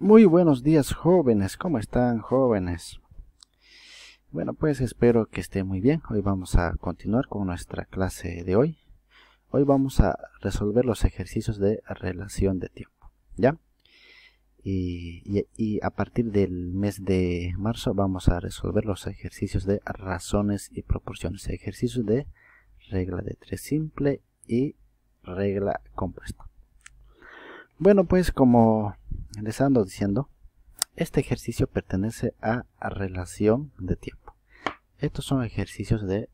Muy buenos días jóvenes, ¿cómo están jóvenes? Bueno, pues espero que estén muy bien. Hoy vamos a continuar con nuestra clase de hoy. Hoy vamos a resolver los ejercicios de relación de tiempo, ¿ya? Y, y a partir del mes de marzo vamos a resolver los ejercicios de razones y proporciones. Ejercicios de regla de tres simple y regla compuesta. Bueno, pues como les ando diciendo, este ejercicio pertenece a, relación de tiempo. Estos son ejercicios de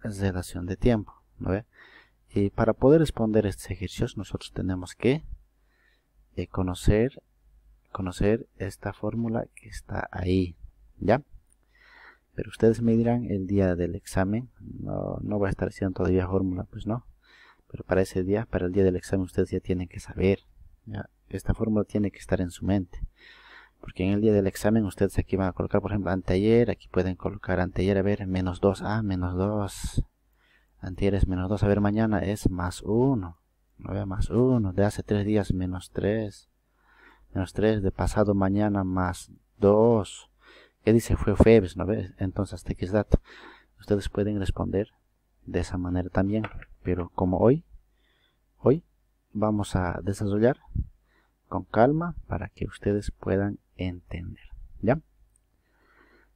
relación de tiempo. ¿no ve? Y para poder responder estos ejercicios nosotros tenemos que eh, conocer, conocer esta fórmula que está ahí. ¿Ya? Pero ustedes me dirán el día del examen, no, va a estar haciendo todavía fórmula, pues no. Pero para ese día, para el día del examen, ustedes ya tienen que saber esta fórmula tiene que estar en su mente. Porque en el día del examen ustedes aquí van a colocar, por ejemplo, anteayer. Aquí pueden colocar anteayer, a ver, menos 2A, menos 2. Anteayer es menos 2. A ver, mañana es más 1. no ver, más 1. De hace 3 días, menos 3. Menos 3. De pasado mañana, más 2. ¿Qué dice? Fue feves, ¿no ves? Entonces, te aquí es dato. Ustedes pueden responder de esa manera también. Pero como hoy, hoy vamos a desarrollar con calma para que ustedes puedan entender. ¿Ya?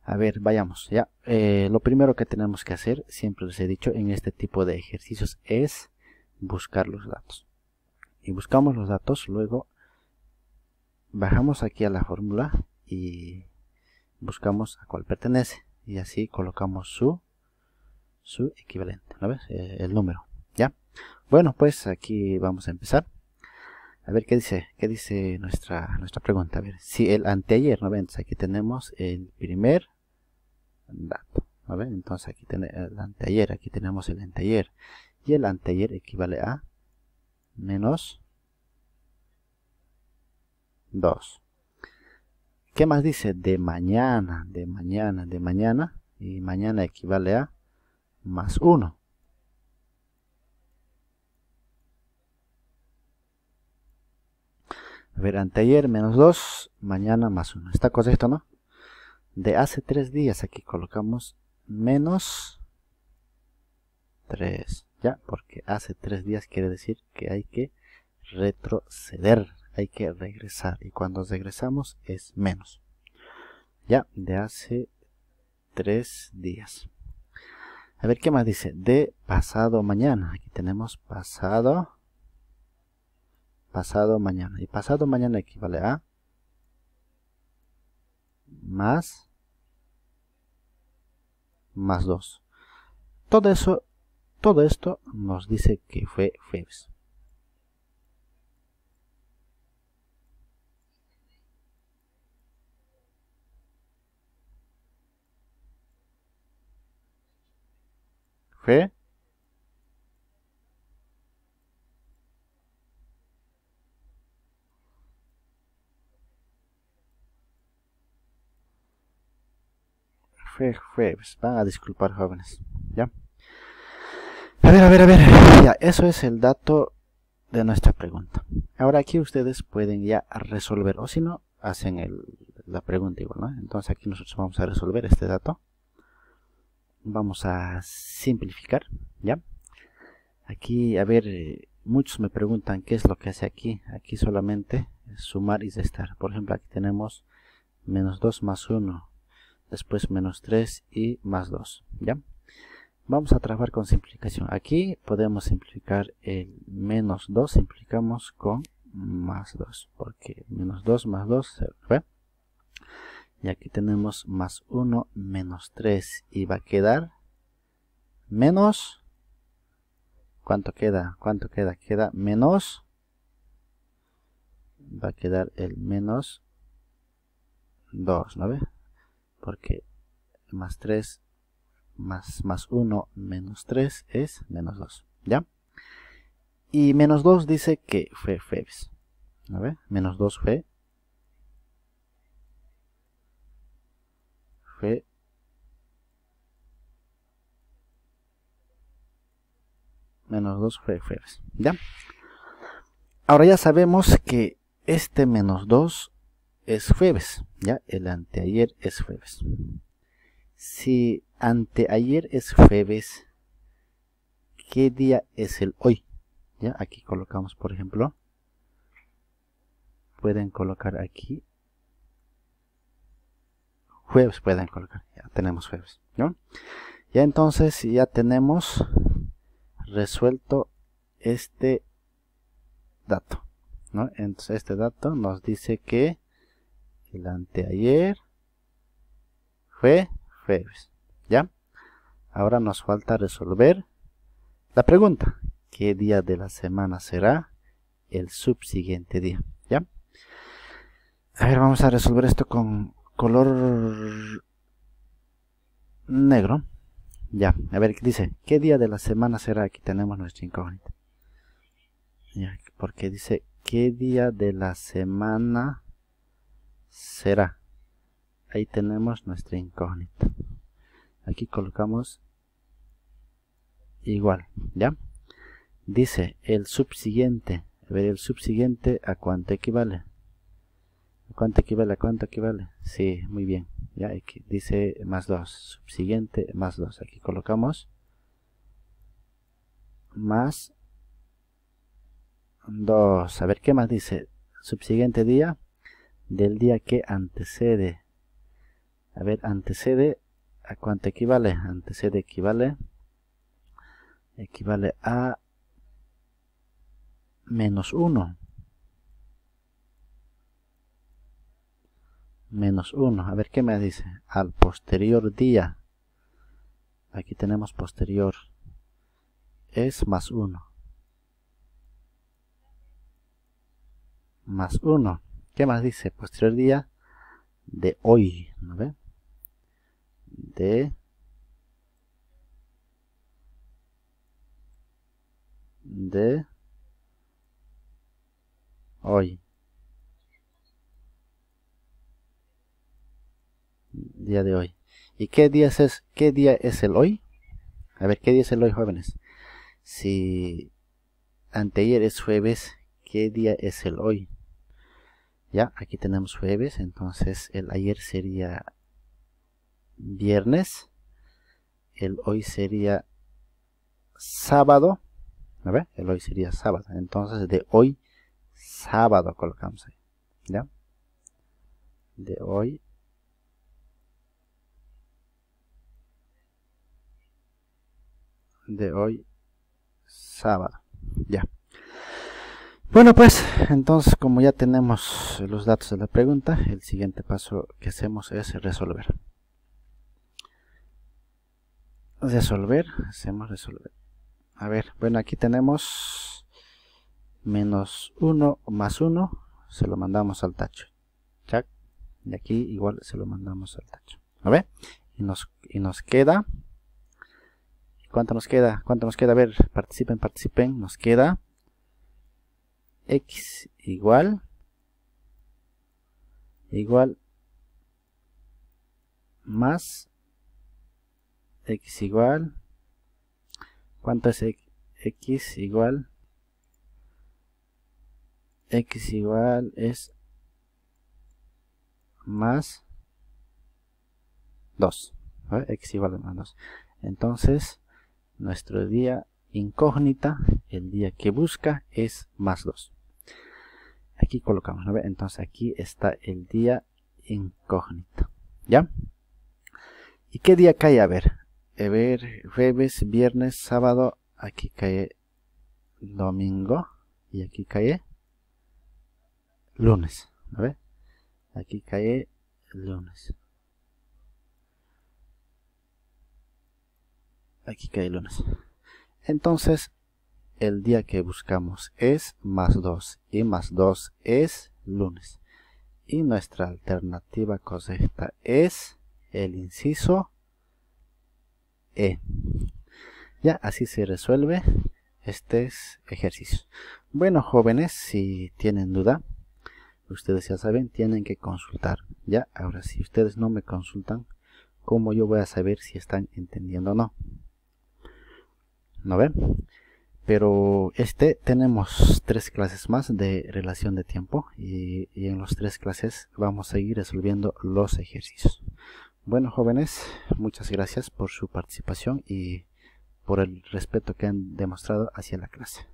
A ver, vayamos. Ya, eh, lo primero que tenemos que hacer, siempre les he dicho, en este tipo de ejercicios es buscar los datos. Y buscamos los datos, luego bajamos aquí a la fórmula y buscamos a cuál pertenece. Y así colocamos su, su equivalente, ¿no ves? Eh, el número. Bueno, pues aquí vamos a empezar. A ver qué dice, qué dice nuestra, nuestra pregunta. A ver, si el anteayer, ¿no ven? aquí tenemos el primer dato, A ver, Entonces aquí tenemos el anteayer, aquí tenemos el anteayer. Y el anteayer equivale a menos 2. ¿Qué más dice? De mañana, de mañana, de mañana. Y mañana equivale a más 1. A ver, anteayer menos 2, mañana más 1. Está correcto, ¿no? De hace 3 días aquí colocamos menos 3. Ya, porque hace 3 días quiere decir que hay que retroceder, hay que regresar. Y cuando regresamos es menos. Ya, de hace 3 días. A ver qué más dice. De pasado mañana. Aquí tenemos pasado pasado mañana. Y pasado mañana equivale a más más 2. Todo eso, todo esto nos dice que fue FEBS. Fue Van a disculpar, jóvenes. ¿Ya? A ver, a ver, a ver. Ya, eso es el dato de nuestra pregunta. Ahora aquí ustedes pueden ya resolver, o si no, hacen el, la pregunta igual, ¿no? Entonces aquí nosotros vamos a resolver este dato. Vamos a simplificar, ¿ya? Aquí, a ver, eh, muchos me preguntan qué es lo que hace aquí. Aquí solamente sumar y restar. Por ejemplo, aquí tenemos menos 2 más 1 después menos 3 y más 2. ¿ya? Vamos a trabajar con simplificación. Aquí podemos simplificar el menos 2, simplificamos con más 2, porque menos 2 más 2 se Y aquí tenemos más 1 menos 3 y va a quedar menos... ¿Cuánto queda? ¿Cuánto queda? Queda menos... Va a quedar el menos 2, ¿no ve? porque más 3 más, más 1 menos 3 es menos 2, ¿ya? Y menos 2 dice que fue Febs. A ver, menos 2 fue. Fue. Menos 2 fue ¿ya? Ahora ya sabemos que este menos 2 es jueves, ¿ya? El anteayer es jueves. Si anteayer es jueves, ¿qué día es el hoy? ¿Ya? Aquí colocamos, por ejemplo, pueden colocar aquí jueves pueden colocar ya tenemos jueves ¿no? ya entonces ya tenemos resuelto este dato ¿no? entonces este dato nos dice que el ayer fue jueves. ¿Ya? Ahora nos falta resolver la pregunta. ¿Qué día de la semana será el subsiguiente día? ¿Ya? A ver, vamos a resolver esto con color negro. Ya, a ver, dice, ¿qué día de la semana será? Aquí tenemos nuestro incógnita. Ya, porque dice, ¿qué día de la semana será. Ahí tenemos nuestra incógnita. Aquí colocamos igual, ¿ya? Dice el subsiguiente. A ver, el subsiguiente a cuánto equivale. ¿A cuánto equivale? ¿A cuánto equivale? Sí, muy bien. Ya dice más dos. Subsiguiente más dos. Aquí colocamos más 2. A ver, ¿qué más dice? Subsiguiente día del día que antecede. A ver, antecede, ¿a cuánto equivale? Antecede equivale, equivale a menos 1. Menos 1. A ver, ¿qué me dice? Al posterior día. Aquí tenemos posterior. Es más 1. Más 1. ¿Qué más dice? Posterior día de hoy, ¿no ve? De... De... Hoy. Día de hoy. ¿Y qué día es, qué día es el hoy? A ver, ¿qué día es el hoy, jóvenes? Si anteayer es jueves, ¿qué día es el hoy? Ya, aquí tenemos jueves, entonces el ayer sería viernes, el hoy sería sábado, ¿no ver, el hoy sería sábado, entonces de hoy sábado colocamos ahí, ¿ya? De hoy de hoy sábado, ya. Bueno pues, entonces como ya tenemos los datos de la pregunta, el siguiente paso que hacemos es resolver. Resolver, hacemos resolver. A ver, bueno aquí tenemos menos uno más uno, se lo mandamos al tacho. ¿ya? Y aquí igual se lo mandamos al tacho. A ver, y nos, y nos queda... ¿Cuánto nos queda? ¿Cuánto nos queda? A ver, participen, participen, nos queda x igual igual más x igual cuánto es x, igual x igual es más 2 x igual más 2 entonces nuestro día incógnita el día que busca es más 2 Aquí colocamos ve? entonces aquí está el día incógnito. ¿Ya? ¿Y qué día cae? A ver, a ver, jueves, viernes, sábado, aquí cae domingo y aquí cae lunes. ¿no ve? aquí cae lunes. Aquí cae lunes. Entonces, el día que buscamos es más 2 y más 2 es lunes. Y nuestra alternativa correcta es el inciso E. Ya así se resuelve este ejercicio. Bueno jóvenes, si tienen duda, ustedes ya saben, tienen que consultar. Ya, ahora si ustedes no me consultan, ¿cómo yo voy a saber si están entendiendo o no? ¿No ven? pero este tenemos tres clases más de relación de tiempo y, en las tres clases vamos a ir resolviendo los ejercicios. Bueno jóvenes, muchas gracias por su participación y por el respeto que han demostrado hacia la clase.